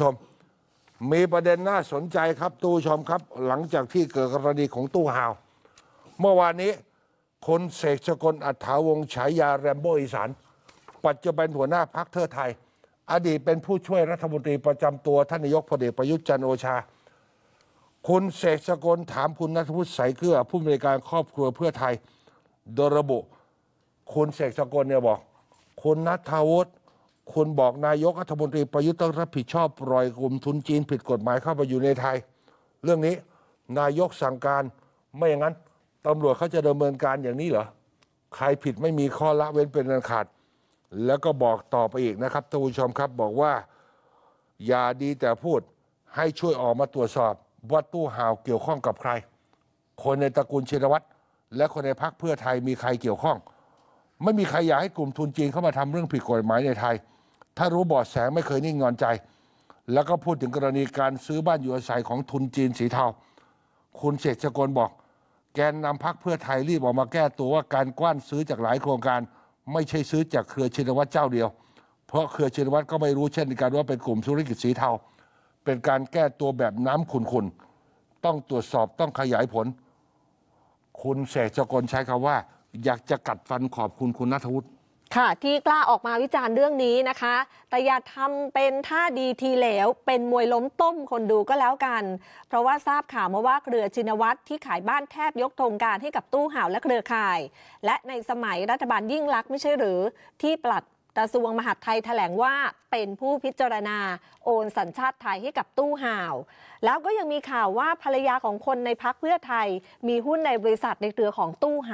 ชมมีประเด็นน่าสนใจครับตู้ชมครับ หลังจากที่เกิดกรณีของตู้ฮาว เมื่อวานนี้คนเสกสกลอัฐาวงฉายาแรมโบอีสาน ปัจจุบันหัวหน้าพักเทอไทย อดีตเป็นผู้ช่วยรัฐมนตรีประจำตัวท่านนายกพลเอกประยุทธ์จันโอชา คุณเสกสกลถามคุณนัทพุฒิสายเกลือผู้บริการครอบครัวเพื่อไทยโดยระบุคุณเสกสกลเนี่ยบอก คุณนัทวุฒิคุณบอกนายกรัฐมนตรีประยุทธ์ต้องรับผิดชอบปล่อยกลุ่มทุนจีนผิดกฎหมายเข้ามาอยู่ในไทย เรื่องนี้นายกสั่งการไม่อย่างนั้นตำรวจเขาจะดำเนินการอย่างนี้เหรอใครผิดไม่มีข้อละเว้นเป็นอันขาด แล้วก็บอกต่อไปอีกนะครับท่านผู้ชมครับบอกว่าอย่าดีแต่พูดให้ช่วยออกมาตรวจสอบว่าตู้ห่าวเกี่ยวข้องกับใคร คนในตระกูลชินวัตรและคนในพรรคเพื่อไทยมีใครเกี่ยวข้อง ไม่มีใครอยากให้กลุ่มทุนจีนเข้ามาทำเรื่องผิดกฎหมายในไทยถ้ารู้บอดแสงไม่เคยนิ่งนอนใจ แล้วก็พูดถึงกรณีการซื้อบ้านอยู่อาศัยของทุนจีนสีเทา คุณเรกฐกรบอก แกนนำพักเพื่อไทยรีบออกมาแก้ตัวว่าการกว้านซื้อจากหลายโครงการ ไม่ใช่ซื้อจากเครือชินวัตรเจ้าเดียว เพราะเครือชินวัตรก็ไม่รู้เช่น กันว่าเป็นกลุ่มธุรกิจสีเทาเป็นการแก้ตัวแบบน้ำขุนๆต้องตรวจสอบต้องขยายผล คุณเรกฐกรใช้คำว่า อยากจะกัดฟันขอบคุณคุณนัทวุฒิค่ะที่กล้าออกมาวิจารณ์เรื่องนี้นะคะ แต่อย่าทำเป็นท่าดีทีเหลวเป็นมวยล้มต้มคนดูก็แล้วกัน เพราะว่าทราบข่าวมาว่า เครือชินวัตรที่ขายบ้านแทบยกธงการให้กับตู้ห่าวและเครือข่าย และในสมัยรัฐบาลยิ่งลักษณ์ไม่ใช่หรือ ที่ปลัดกระทรวงมหาดไทยแถลงว่าเป็นผู้พิจารณาโอนสัญชาติไทยให้กับตู้ห่าว แล้วก็ยังมีข่าวว่าภรรยาของคนในพักเพื่อไทยมีหุ้นในบริษัทในเครือของตู้ห่าว